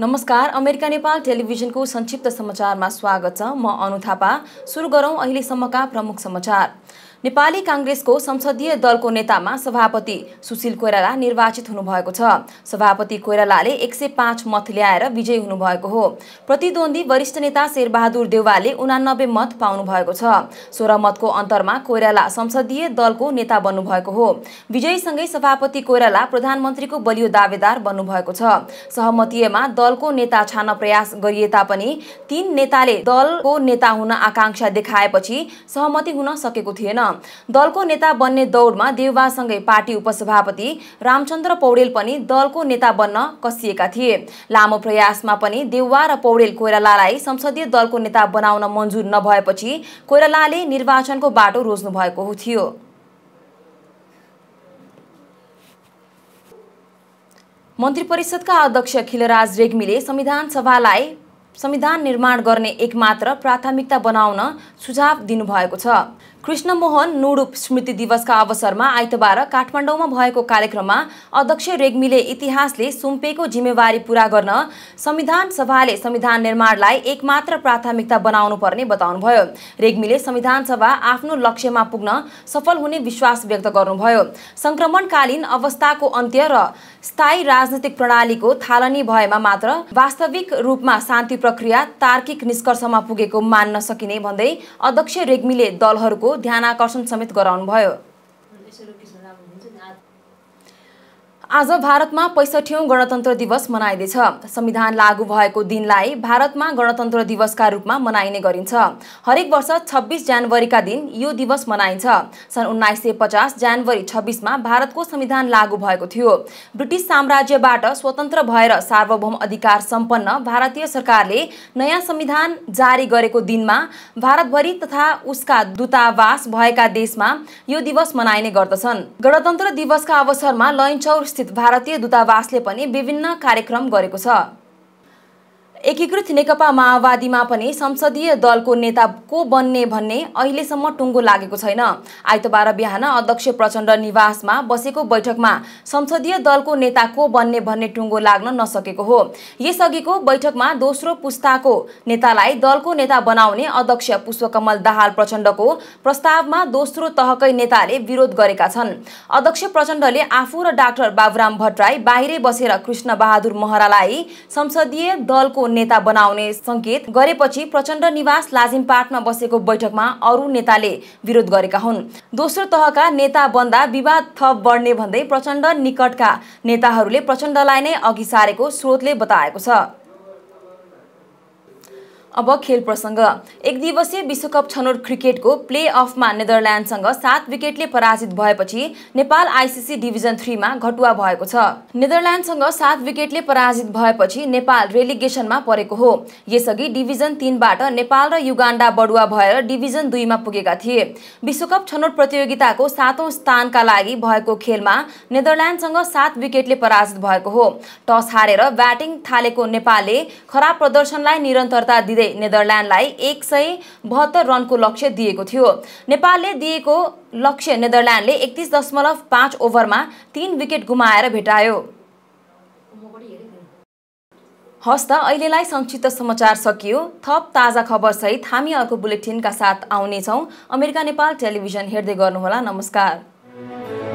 नमस्कार अमेरिका नेपाल टेलिभिजनको संक्षिप्त समाचारमा स्वागत छ म अनु थापा सुरु गरौँ अहिलेसम्मका प्रमुख समाचार नेपाली काङ्ग्रेसको संसदीय दलको नेतामा सभापति सुशील कोइराला निर्वाचित हुनुभएको छ सभापति कोइरालाले एक सय पाँच मत ल्याएर विजयी हुनुभएको हो प्रतिद्वन्दी वरिष्ठ नेता शेरबहादुर देवालले उनानब्बे मत पाउनुभएको छ सोह्र मतको अन्तरमा कोइराला संसदीय दलको नेता बन्नुभएको हो विजयीसँगै सभापति कोइराला प्रधानमन्त्रीको बलियो दावेदार बन्नुभएको छ सहमतिमा दलको नेता छान्न प्रयास गरिए तापनि तीन नेताले दलको नेता हुन आकाङ्क्षा देखाएपछि सहमति हुन सकेको थिएन दलको नेता बन्ने दौडमा देउवासँगै पार्टी उपसभापति रामचन्द्र पौडेल पनि दलको नेता बन्न कसिएका थिए लामो प्रयासमा पनि देउवा र पौडेल कोइरालालाई संसदीय दलको नेता बनाउन मन्जुर नभएपछि कोइरालाले निर्वाचनको बाटो रोज्नु भएको थियो मन्त्री परिषदका अध्यक्ष खिलराज रेग्मीले संविधान सभालाई संविधान निर्माण गर्ने एकमात्र प्राथमिकता बनाउन सुझाव दिनुभएको छ कृष्णमोहन नुडुप स्मृति दिवसका अवसरमा आइतबार काठमाडौँमा भएको कार्यक्रममा अध्यक्ष रेग्मीले इतिहासले सुम्पेको जिम्मेवारी पूरा गर्न संविधान सभाले संविधान निर्माणलाई एकमात्र प्राथमिकता बनाउनुपर्ने बताउनुभयो रेग्मीले संविधान सभा आफ्नो लक्ष्यमा पुग्न सफल हुने विश्वास व्यक्त गर्नुभयो संक्रमणकालीन अवस्थाको अन्त्य र स्थायी राजनैतिक प्रणालीको थालनी भएमा मात्र वास्तविक रूपमा शान्ति प्रक्रिया तार्किक निष्कर्षमा पुगेको मान्न सकिने भन्दै अध्यक्ष रेग्मीले दलहरूको ध्यानाकर्षण समेत गराउनुभयो आज भारतमा पैँसठौँ गणतन्त्र दिवस मनाइँदैछ संविधान लागू भएको दिनलाई भारतमा गणतन्त्र दिवसका रूपमा मनाइने गरिन्छ हरेक वर्ष छब्बिस जनवरीका दिन यो दिवस मनाइन्छ सन् उन्नाइस सय पचास जनवरी छब्बिसमा भारतको संविधान लागू भएको थियो ब्रिटिस साम्राज्यबाट स्वतन्त्र भएर सार्वभौम अधिकार सम्पन्न भारतीय सरकारले नयाँ संविधान जारी गरेको दिनमा भारतभरि तथा उसका दूतावास भएका देशमा यो दिवस मनाइने गर्दछन् गणतन्त्र दिवसका अवसरमा लैनचौर स्थित भारतीय दूतावासले पनि विभिन्न कार्यक्रम गरेको छ एकीकृत नेकपा माओवादीमा पनि संसदीय दलको नेता को बन्ने भन्ने अहिलेसम्म टुङ्गो लागेको छैन आइतबार बिहान अध्यक्ष प्रचण्ड निवासमा बसेको बैठकमा संसदीय दलको नेता को बन्ने भन्ने टुङ्गो लाग्न नसकेको हो यसअघिको बैठकमा दोस्रो पुस्ताको नेतालाई दलको नेता बनाउने अध्यक्ष पुष्पकमल दाहाल प्रचण्डको प्रस्तावमा दोस्रो तहकै नेताले विरोध गरेका छन् अध्यक्ष प्रचण्डले आफू र डाक्टर बाबुराम भट्टराई बाहिरै बसेर कृष्ण बहादुर महरालाई संसदीय दलको नेता बनाउने सङ्केत गरेपछि प्रचण्ड निवास लाजिमपाटमा बसेको बैठकमा अरू नेताले विरोध गरेका हुन् दोस्रो तहका नेता बन्दा विवाद थप बढ्ने भन्दै प्रचण्ड निकटका नेताहरूले प्रचण्डलाई नै अघि सारेको स्रोतले बताएको छ अब खेल प्रसङ्ग एक दिवसीय विश्वकप छनौट क्रिकेटको प्ले अफमा नेदरल्यान्डसँग सात विकेटले पराजित भएपछि नेपाल आइसिसी डिभिजन थ्रीमा घटुवा भएको छ नेदरल्यान्डसँग सात विकेटले पराजित भएपछि नेपाल रेलिगेसनमा परेको हो यसअघि डिभिजन तिनबाट नेपाल र युगाण्डा बडुवा भएर डिभिजन दुईमा पुगेका थिए विश्वकप छनौट प्रतियोगिताको सातौँ स्थानका लागि भएको खेलमा नेदरल्यान्डसँग सात विकेटले पराजित भएको हो टस हारेर ब्याटिङ थालेको नेपालले खराब प्रदर्शनलाई निरन्तरता दिँदै नेदरल्याण्डलाई नेदरल्यान्डलाई एक सय बहत्तर रनको लक्ष्य दिएको थियो नेपालले दिएको लक्ष्य नेदरल्यान्डले एकतिस दशमलव पाँच ओभरमा तीन विकेट गुमाएर भेटायो हस्त अहिलेलाई संक्षिप्त समाचार सकियो थप ताजा खबरसहित हामी अर्को बुलेटिनका साथ आउनेछौँ अमेरिका नेपाल टेलिभिजन हेर्दै गर्नुहोला नमस्कार